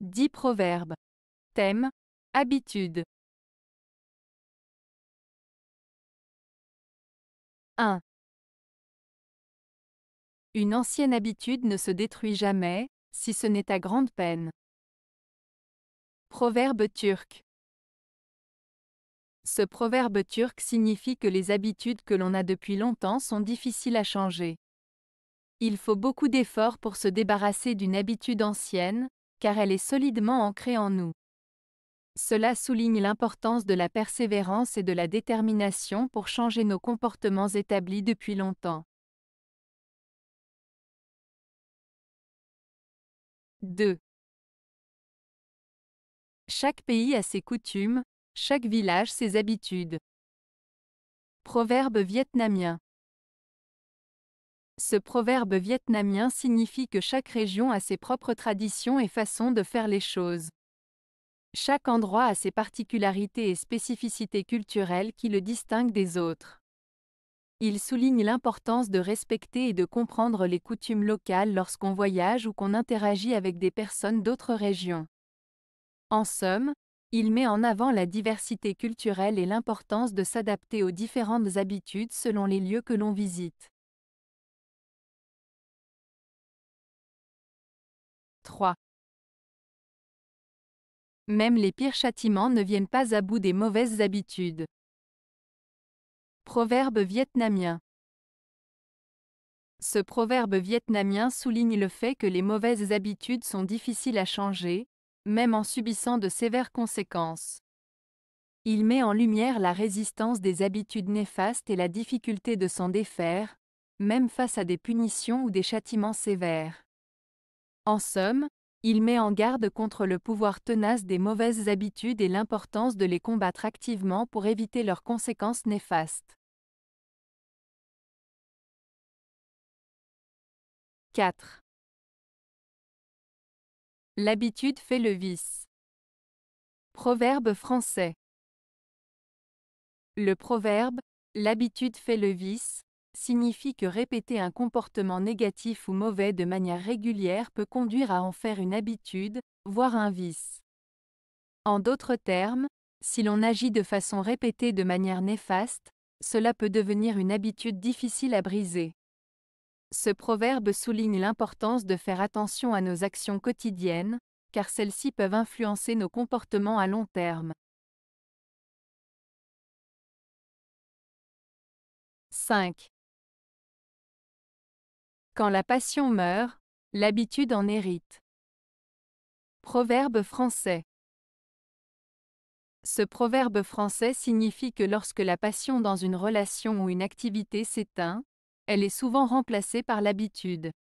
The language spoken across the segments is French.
10 proverbes. Thème Habitude. 1. Une ancienne habitude ne se détruit jamais, si ce n'est à grande peine. Proverbe turc. Ce proverbe turc signifie que les habitudes que l'on a depuis longtemps sont difficiles à changer. Il faut beaucoup d'efforts pour se débarrasser d'une habitude ancienne, car elle est solidement ancrée en nous. Cela souligne l'importance de la persévérance et de la détermination pour changer nos comportements établis depuis longtemps. 2. Chaque pays a ses coutumes, chaque village ses habitudes. Proverbe vietnamien. Ce proverbe vietnamien signifie que chaque région a ses propres traditions et façons de faire les choses. Chaque endroit a ses particularités et spécificités culturelles qui le distinguent des autres. Il souligne l'importance de respecter et de comprendre les coutumes locales lorsqu'on voyage ou qu'on interagit avec des personnes d'autres régions. En somme, il met en avant la diversité culturelle et l'importance de s'adapter aux différentes habitudes selon les lieux que l'on visite. Même les pires châtiments ne viennent pas à bout des mauvaises habitudes. Proverbe vietnamien. Ce proverbe vietnamien souligne le fait que les mauvaises habitudes sont difficiles à changer, même en subissant de sévères conséquences. Il met en lumière la résistance des habitudes néfastes et la difficulté de s'en défaire, même face à des punitions ou des châtiments sévères. En somme, il met en garde contre le pouvoir tenace des mauvaises habitudes et l'importance de les combattre activement pour éviter leurs conséquences néfastes. 4. L'habitude fait le vice. Proverbe français. Le proverbe L'habitude fait le vice signifie que répéter un comportement négatif ou mauvais de manière régulière peut conduire à en faire une habitude, voire un vice. En d'autres termes, si l'on agit de façon répétée de manière néfaste, cela peut devenir une habitude difficile à briser. Ce proverbe souligne l'importance de faire attention à nos actions quotidiennes, car celles-ci peuvent influencer nos comportements à long terme. 5. Quand la passion meurt, l'habitude en hérite. Proverbe français. Ce proverbe français signifie que lorsque la passion dans une relation ou une activité s'éteint, elle est souvent remplacée par l'habitude.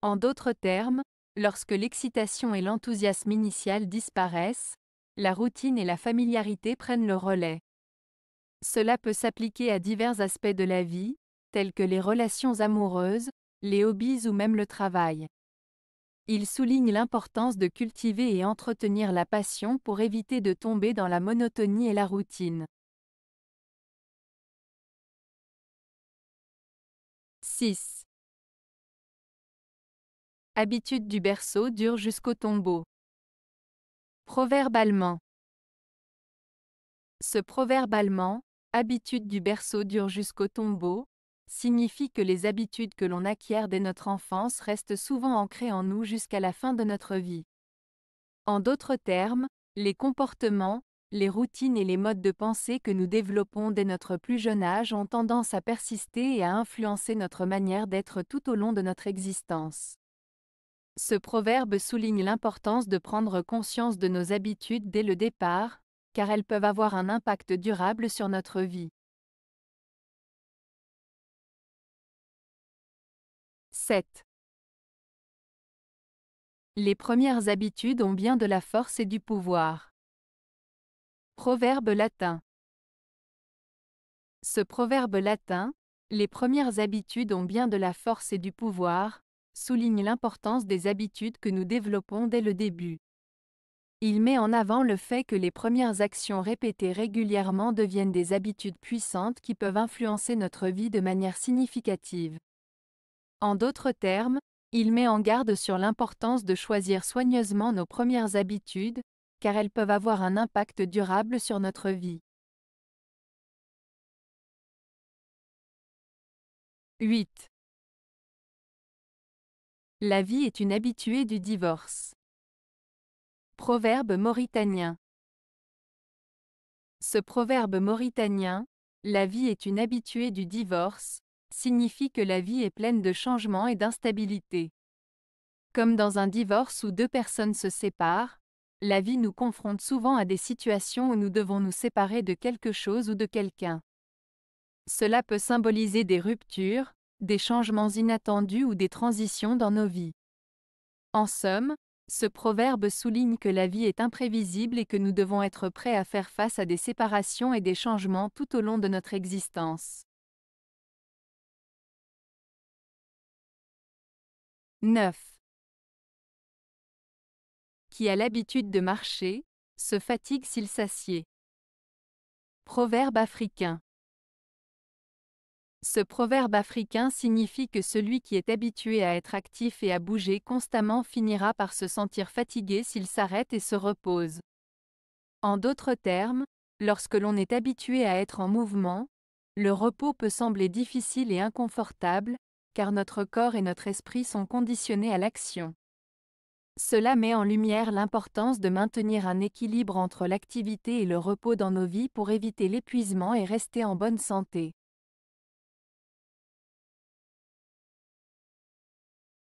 En d'autres termes, lorsque l'excitation et l'enthousiasme initial disparaissent, la routine et la familiarité prennent le relais. Cela peut s'appliquer à divers aspects de la vie, tels que les relations amoureuses, les hobbies ou même le travail. Il souligne l'importance de cultiver et entretenir la passion pour éviter de tomber dans la monotonie et la routine. 6. Habitude du berceau dure jusqu'au tombeau. Proverbe allemand. Ce proverbe allemand, habitude du berceau dure jusqu'au tombeau, signifie que les habitudes que l'on acquiert dès notre enfance restent souvent ancrées en nous jusqu'à la fin de notre vie. En d'autres termes, les comportements, les routines et les modes de pensée que nous développons dès notre plus jeune âge ont tendance à persister et à influencer notre manière d'être tout au long de notre existence. Ce proverbe souligne l'importance de prendre conscience de nos habitudes dès le départ, car elles peuvent avoir un impact durable sur notre vie. 7. Les premières habitudes ont bien de la force et du pouvoir. Proverbe latin. Ce proverbe latin, les premières habitudes ont bien de la force et du pouvoir, souligne l'importance des habitudes que nous développons dès le début. Il met en avant le fait que les premières actions répétées régulièrement deviennent des habitudes puissantes qui peuvent influencer notre vie de manière significative. En d'autres termes, il met en garde sur l'importance de choisir soigneusement nos premières habitudes, car elles peuvent avoir un impact durable sur notre vie. 8. La vie est une habituée du divorce. Proverbe mauritanien. Ce proverbe mauritanien, la vie est une habituée du divorce, signifie que la vie est pleine de changements et d'instabilité. Comme dans un divorce où deux personnes se séparent, la vie nous confronte souvent à des situations où nous devons nous séparer de quelque chose ou de quelqu'un. Cela peut symboliser des ruptures, des changements inattendus ou des transitions dans nos vies. En somme, ce proverbe souligne que la vie est imprévisible et que nous devons être prêts à faire face à des séparations et des changements tout au long de notre existence. 9. Qui a l'habitude de marcher, se fatigue s'il s'assied. Proverbe africain. Ce proverbe africain signifie que celui qui est habitué à être actif et à bouger constamment finira par se sentir fatigué s'il s'arrête et se repose. En d'autres termes, lorsque l'on est habitué à être en mouvement, le repos peut sembler difficile et inconfortable, car notre corps et notre esprit sont conditionnés à l'action. Cela met en lumière l'importance de maintenir un équilibre entre l'activité et le repos dans nos vies pour éviter l'épuisement et rester en bonne santé.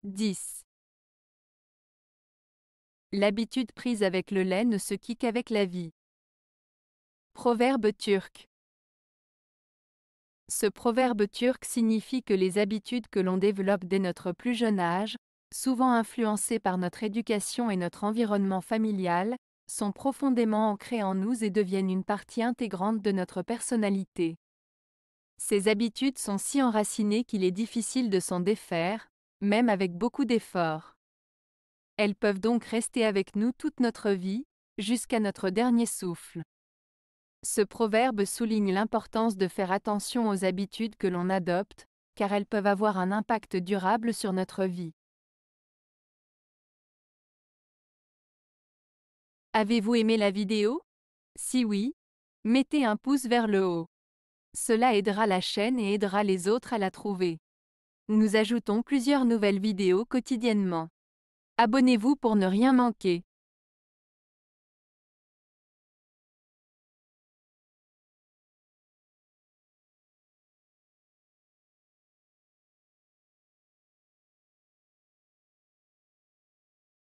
10. L'habitude prise avec le lait ne se quitte qu'avec la vie. Proverbe turc. Ce proverbe turc signifie que les habitudes que l'on développe dès notre plus jeune âge, souvent influencées par notre éducation et notre environnement familial, sont profondément ancrées en nous et deviennent une partie intégrante de notre personnalité. Ces habitudes sont si enracinées qu'il est difficile de s'en défaire, même avec beaucoup d'efforts. Elles peuvent donc rester avec nous toute notre vie, jusqu'à notre dernier souffle. Ce proverbe souligne l'importance de faire attention aux habitudes que l'on adopte, car elles peuvent avoir un impact durable sur notre vie. Avez-vous aimé la vidéo Si oui, mettez un pouce vers le haut. Cela aidera la chaîne et aidera les autres à la trouver. Nous ajoutons plusieurs nouvelles vidéos quotidiennement. Abonnez-vous pour ne rien manquer.